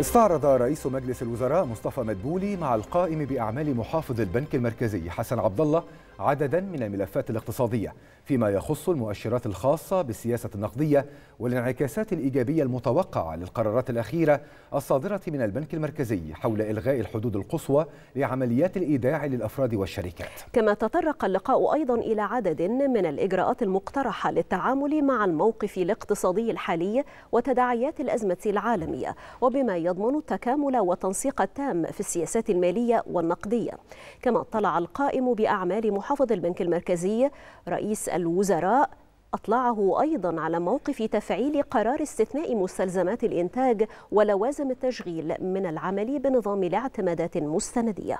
استعرض رئيس مجلس الوزراء مصطفى مدبولي مع القائم باعمال محافظ البنك المركزي حسن عبد الله عددا من الملفات الاقتصادية فيما يخص المؤشرات الخاصة بالسياسة النقدية والانعكاسات الإيجابية المتوقعة للقرارات الأخيرة الصادرة من البنك المركزي حول إلغاء الحدود القصوى لعمليات الإيداع للأفراد والشركات كما تطرق اللقاء أيضا إلى عدد من الإجراءات المقترحة للتعامل مع الموقف الاقتصادي الحالي وتداعيات الأزمة العالمية وبما يضمن التكامل والتنسيق التام في السياسات المالية والنقدية كما اطلع القائم بأعمال محافظ البنك المركزي رئيس الوزراء أطلعه أيضا على موقف تفعيل قرار استثناء مستلزمات الإنتاج ولوازم التشغيل من العمل بنظام الاعتمادات المستندية